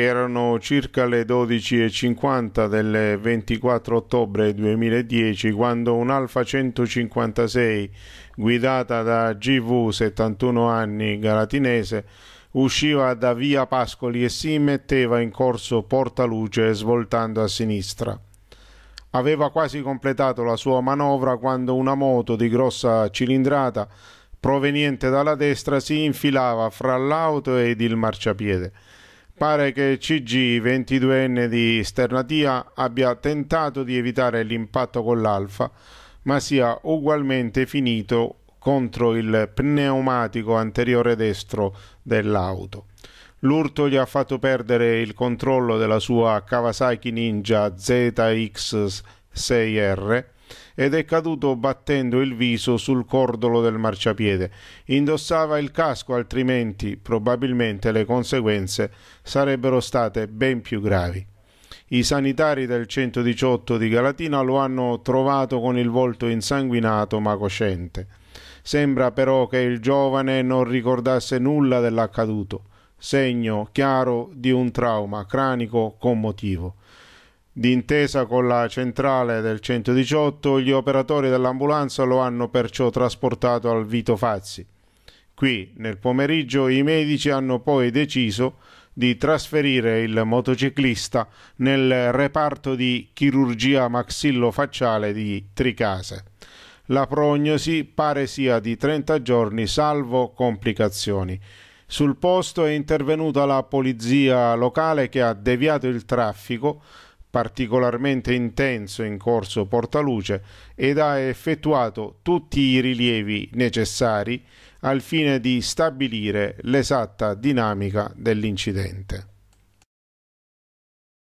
Erano circa le 12.50 del 24 ottobre 2010 quando un'Alfa 156 guidata da GV 71 anni galatinese usciva da via Pascoli e si metteva in corso Portaluce svoltando a sinistra. Aveva quasi completato la sua manovra quando una moto di grossa cilindrata proveniente dalla destra si infilava fra l'auto ed il marciapiede. Pare che CG, 22enne di Sternatia, abbia tentato di evitare l'impatto con l'Alfa, ma sia ugualmente finito contro il pneumatico anteriore destro dell'auto. L'urto gli ha fatto perdere il controllo della sua Kawasaki Ninja ZX6R ed è caduto battendo il viso sul cordolo del marciapiede. Indossava il casco altrimenti probabilmente le conseguenze sarebbero state ben più gravi. I sanitari del 118 di Galatina lo hanno trovato con il volto insanguinato ma cosciente. Sembra però che il giovane non ricordasse nulla dell'accaduto, segno chiaro di un trauma cranico commotivo. D'intesa con la centrale del 118, gli operatori dell'ambulanza lo hanno perciò trasportato al Vito Fazzi. Qui, nel pomeriggio, i medici hanno poi deciso di trasferire il motociclista nel reparto di chirurgia maxillofacciale di Tricase. La prognosi pare sia di 30 giorni, salvo complicazioni. Sul posto è intervenuta la polizia locale che ha deviato il traffico particolarmente intenso in corso Portaluce ed ha effettuato tutti i rilievi necessari al fine di stabilire l'esatta dinamica dell'incidente.